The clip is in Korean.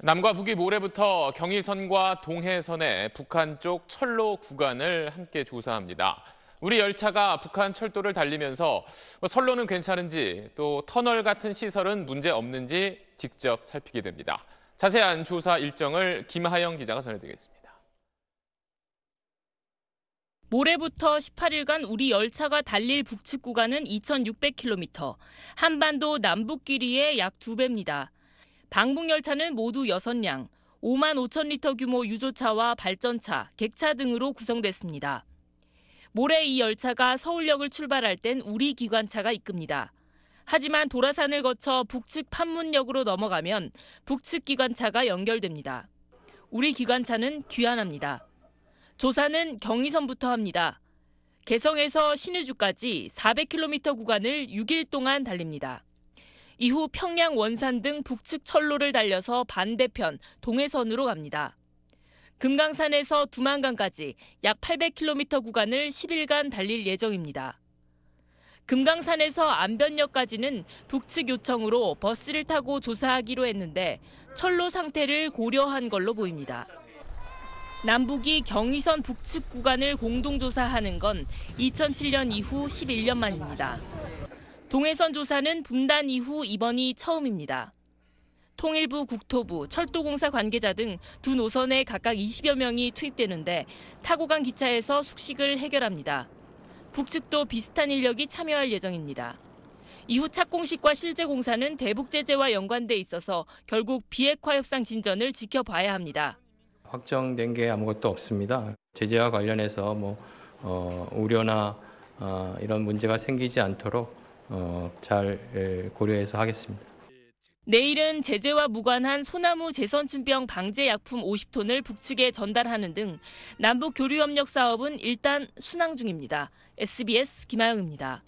남과 북이 모레부터 경의선과 동해선의 북한 쪽 철로 구간을 함께 조사합니다. 우리 열차가 북한 철도를 달리면서 뭐 선로는 괜찮은지 또 터널 같은 시설은 문제 없는지 직접 살피게 됩니다. 자세한 조사 일정을 김하영 기자가 전해드리겠습니다. 모레부터 18일간 우리 열차가 달릴 북측 구간은 2,600km, 한반도 남북 길이의 약 2배입니다. 방북열차는 모두 6량, 5만 5천 리터 규모 유조차와 발전차, 객차 등으로 구성됐습니다. 모레 이 열차가 서울역을 출발할 땐 우리 기관차가 이끕니다. 하지만 도라산을 거쳐 북측 판문역으로 넘어가면 북측 기관차가 연결됩니다. 우리 기관차는 귀환합니다. 조사는 경의선부터 합니다. 개성에서 신의주까지 400km 구간을 6일 동안 달립니다. 이후 평양 원산 등 북측 철로를 달려서 반대편 동해선으로 갑니다. 금강산에서 두만강까지 약 800km 구간을 10일간 달릴 예정입니다. 금강산에서 안변역까지는 북측 요청으로 버스를 타고 조사하기로 했는데 철로 상태를 고려한 걸로 보입니다. 남북이 경의선 북측 구간을 공동조사하는 건 2007년 이후 11년 만입니다. 동해선 조사는 분단 이후 이번이 처음입니다. 통일부, 국토부, 철도공사 관계자 등 두 노선에 각각 20여 명이 투입되는데 타고 간 기차에서 숙식을 해결합니다. 북측도 비슷한 인력이 참여할 예정입니다. 이후 착공식과 실제 공사는 대북 제재와 연관돼 있어서 결국 비핵화 협상 진전을 지켜봐야 합니다. 확정된 게 아무것도 없습니다. 제재와 관련해서 뭐 어, 우려나 어, 이런 문제가 생기지 않도록 어, 잘 예, 고려해서 하겠습니다. 내일은 제재와 무관한 소나무 재선충병 방제 약품 50톤을 북측에 전달하는 등 남북 교류 협력 사업은 일단 순항 중입니다. SBS 김아영입니다.